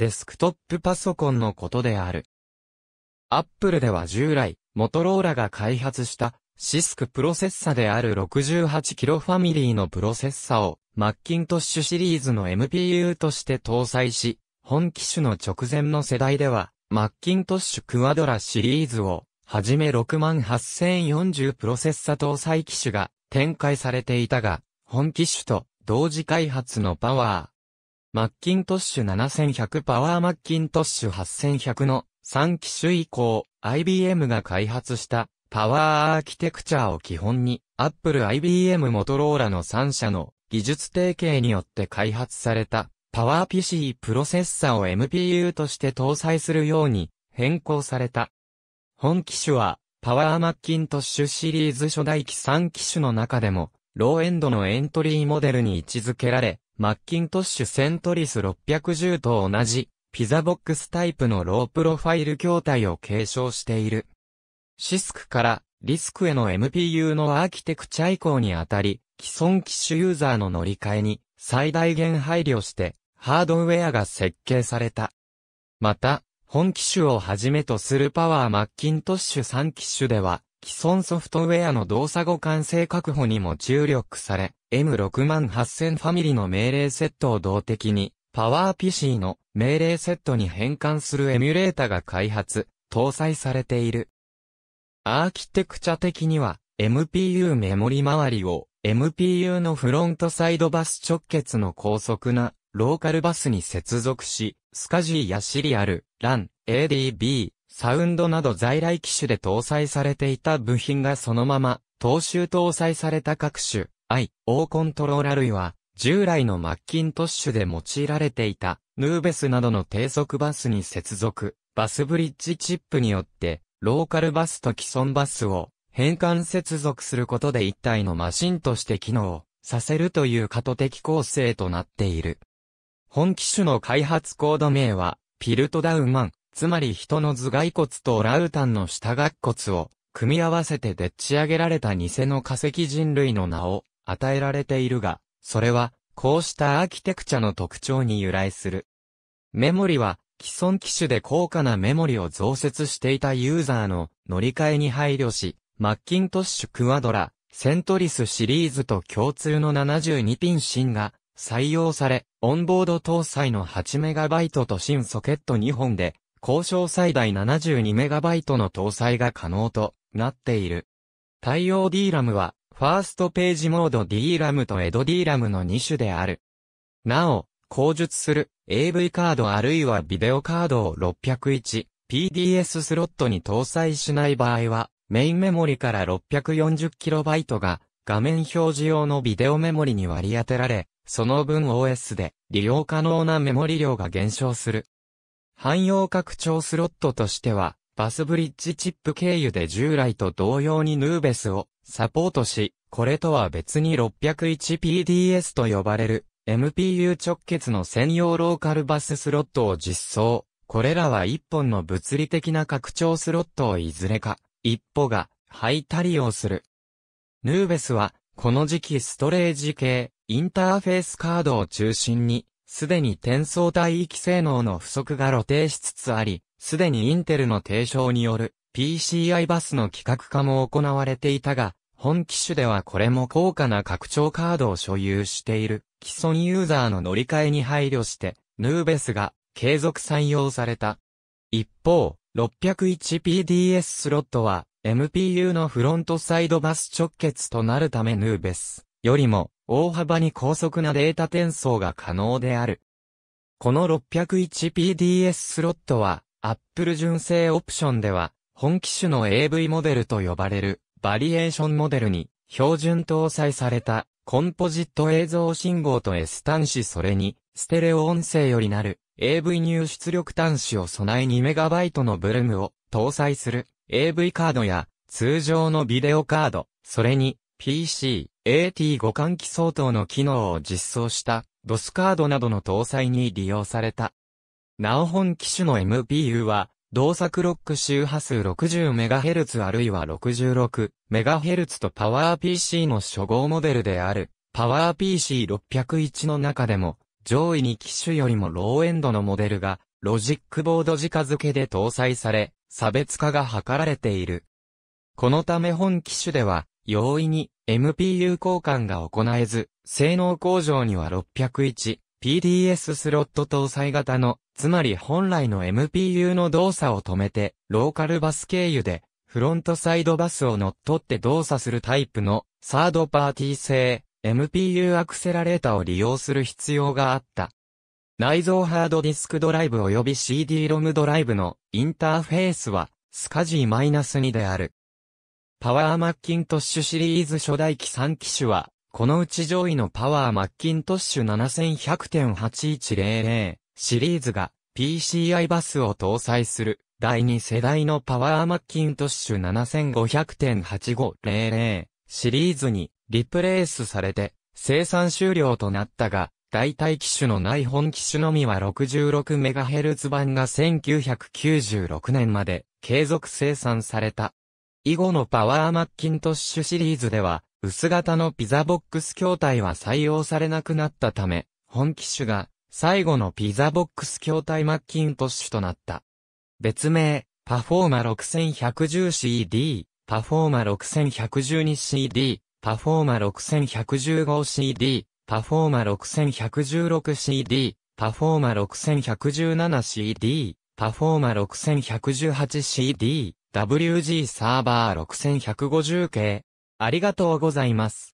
デスクトップパソコンのことである。アップルでは従来、モトローラが開発したシスクプロセッサである 68kg ファミリーのプロセッサをマッキントッシュシリーズの MPU として搭載し、本機種の直前の世代では、マッキントッシュクワドラシリーズを、はじめ68040プロセッサ搭載機種が展開されていたが、本機種と同時開発のパワー、マッキントッシュ7100パワーマッキントッシュ8100の3機種以降、IBM が開発したパワーアーキテクチャを基本に、Apple、IBM、モトローラの3社の技術提携によって開発されたパワー PC プロセッサを MPU として搭載するように変更された。本機種はパワーマッキントッシュシリーズ初代機3機種の中でもローエンドのエントリーモデルに位置づけられ、マッキントッシュセントリス610と同じ、ピザボックスタイプのロープロファイル筐体を継承している。シスクからリスクへの MPU のアーキテクチャ移行にあたり、既存機種ユーザーの乗り換えに最大限配慮してハードウェアが設計された。また、本機種をはじめとするパワーマッキントッシュ3機種では、既存ソフトウェアの動作互換性確保にも注力され、M68000 ファミリーの命令セットを動的に、パワー PC の命令セットに変換するエミュレータが開発、搭載されている。アーキテクチャ的には、MPU メモリ周りを、MPU のフロントサイドバス直結の高速なローカルバスに接続し、スカジーやシリアル、LAN、ADB、サウンドなど在来機種で搭載されていた部品がそのまま、踏襲搭載された各種、i、O コントローラ類は、従来のマッキントッシュで用いられていた、ヌーベスなどの低速バスに接続、バスブリッジチップによって、ローカルバスと既存バスを変換接続することで一体のマシンとして機能させるという過渡的構成となっている。本機種の開発コード名は、ピルトダウンマン、つまり人の頭蓋骨とオラウタンの下顎骨を、組み合わせてでっち上げられた偽の化石人類の名を与えられているが、それは、こうしたアーキテクチャの特徴に由来する。メモリは、既存機種で高価なメモリを増設していたユーザーの乗り換えに配慮し、マッキントッシュクワドラ、セントリスシリーズと共通の72ピン芯が採用され、オンボード搭載の8イトと芯ソケット2本で交渉最大 72MB の搭載が可能となっている。対応 DRAM は、ファーストページモード DRAM とエド DRAM の2種である。なお、口述する AV カードあるいはビデオカードを 601PDS スロットに搭載しない場合は、メインメモリから 640KB が画面表示用のビデオメモリに割り当てられ、その分 OS で利用可能なメモリ量が減少する。汎用拡張スロットとしては、バスブリッジチップ経由で従来と同様にヌーベスをサポートし、これとは別に 601PDS と呼ばれる MPU 直結の専用ローカルバススロットを実装。これらは一本の物理的な拡張スロットをいずれか、一歩が配多利用する。ヌーベスは、この時期ストレージ系、インターフェースカードを中心に、すでに転送帯域性能の不足が露呈しつつあり、すでにインテルの提唱による PCI バスの規格化も行われていたが、本機種ではこれも高価な拡張カードを所有している既存ユーザーの乗り換えに配慮して、ヌーベスが継続採用された。一方、601PDS スロットは MPU のフロントサイドバス直結となるためヌーベスよりも大幅に高速なデータ転送が可能である。この 601PDS スロットは、Apple 純正オプションでは、本機種の AV モデルと呼ばれる、バリエーションモデルに、標準搭載された、コンポジット映像信号と S 端子それに、ステレオ音声よりなる、AV 入出力端子を備え 2MB のブルームを搭載する AV カードや通常のビデオカード、それに PC、AT5 換機相当の機能を実装した、ドスカードなどの搭載に利用された。なお本機種の MPU は、動作ロック周波数 60MHz あるいは 66MHz と PowerPC の初号モデルである PowerPC601 の中でも上位に機種よりもローエンドのモデルがロジックボード直付けで搭載され差別化が図られている。このため本機種では容易に MPU 交換が行えず、性能向上には 601PDS スロット搭載型の、つまり本来の MPU の動作を止めて、ローカルバス経由で、フロントサイドバスを乗っ取って動作するタイプの、サードパーティー製、MPU アクセラレータを利用する必要があった。内蔵ハードディスクドライブ及び CD-ROM ドライブのインターフェースは、スカジー -2 である。パワーマッキントッシュシリーズ初代機3機種は、このうち上位のパワーマッキントッシュ7100.8100シリーズが PCI バスを搭載する第2世代のパワーマッキントッシュ7500.8500シリーズにリプレースされて生産終了となったが、代替機種のない本機種のみは 66MHz 版が1996年まで継続生産された。以後のパワーマッキントッシュシリーズでは、薄型のピザボックス筐体は採用されなくなったため、本機種が最後のピザボックス筐体マッキントッシュとなった。別名、パフォーマ 6110CD、パフォーマ 6112CD、パフォーマ 6115CD、パフォーマ 6116CD、パフォーマ 6117CD、パフォーマ 6118CD、WG サーバー6150系。ありがとうございます。